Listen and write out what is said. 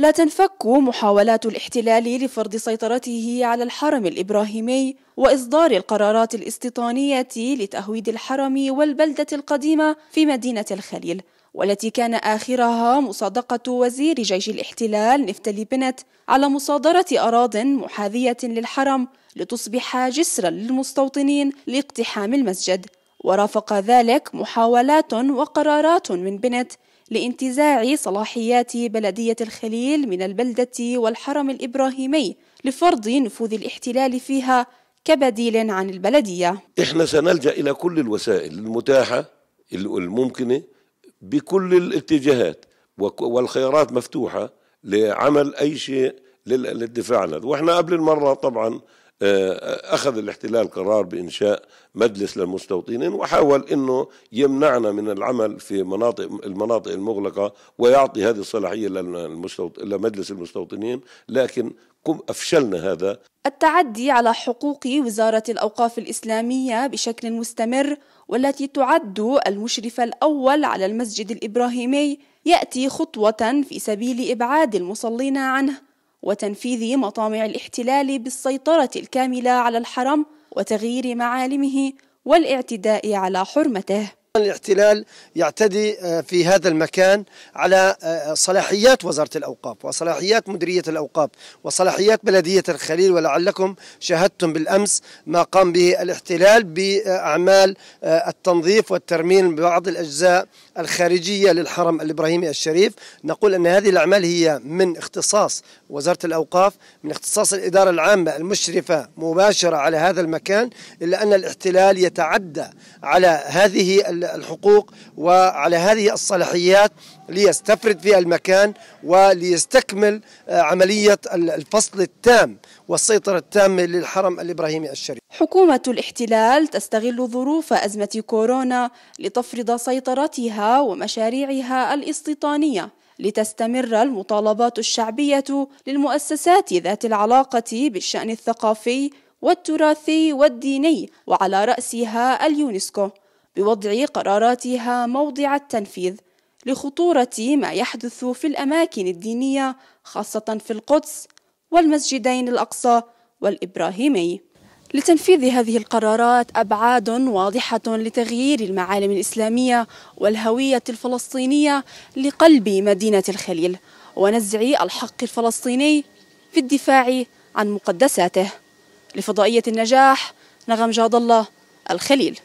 لا تنفك محاولات الاحتلال لفرض سيطرته على الحرم الإبراهيمي وإصدار القرارات الاستيطانية لتهويد الحرم والبلدة القديمة في مدينة الخليل والتي كان آخرها مصادقة وزير جيش الاحتلال نفتلي بنت على مصادرة أراض محاذية للحرم لتصبح جسرا للمستوطنين لاقتحام المسجد ورافق ذلك محاولات وقرارات من بنت لانتزاع صلاحيات بلدية الخليل من البلدة والحرم الإبراهيمي لفرض نفوذ الاحتلال فيها كبديل عن البلدية إحنا سنلجأ إلى كل الوسائل المتاحة الممكنة بكل الاتجاهات والخيارات مفتوحة لعمل أي شيء للدفاع عن هذا وإحنا قبل المرة طبعا أخذ الاحتلال قرار بإنشاء مجلس للمستوطنين وحاول أنه يمنعنا من العمل في مناطق المناطق المغلقة ويعطي هذه الصلاحية لمجلس المستوطنين لكن قم أفشلنا هذا التعدي على حقوق وزارة الأوقاف الإسلامية بشكل مستمر والتي تعد المشرف الأول على المسجد الإبراهيمي يأتي خطوة في سبيل إبعاد المصلين عنه وتنفيذ مطامع الاحتلال بالسيطرة الكاملة على الحرم وتغيير معالمه والاعتداء على حرمته الاحتلال يعتدي آه، في هذا المكان على آه، صلاحيات وزارة الأوقاف وصلاحيات مديرية الأوقاف وصلاحيات بلدية الخليل ولعلكم شاهدتم بالأمس ما قام به الاحتلال بأعمال آه، التنظيف والترميم ببعض الأجزاء الخارجية للحرم الإبراهيمي الشريف نقول أن هذه الأعمال هي من اختصاص وزارة الأوقاف من اختصاص الإدارة العامة المشرفة مباشرة على هذا المكان إلا أن الاحتلال يتعدى على هذه الحقوق وعلى هذه الصلاحيات ليستفرد في المكان وليستكمل آه، عملية الفصل التام والسيطرة التامة للحرم الإبراهيمي الشريف حكومة الاحتلال تستغل ظروف أزمة كورونا لتفرض سيطرتها ومشاريعها الاستيطانية لتستمر المطالبات الشعبية للمؤسسات ذات العلاقة بالشأن الثقافي والتراثي والديني وعلى رأسها اليونسكو بوضع قراراتها موضع التنفيذ لخطورة ما يحدث في الأماكن الدينية خاصة في القدس والمسجدين الأقصى والإبراهيمي. لتنفيذ هذه القرارات أبعاد واضحة لتغيير المعالم الإسلامية والهوية الفلسطينية لقلب مدينة الخليل ونزع الحق الفلسطيني في الدفاع عن مقدساته. لفضائية النجاح نغم جاد الله الخليل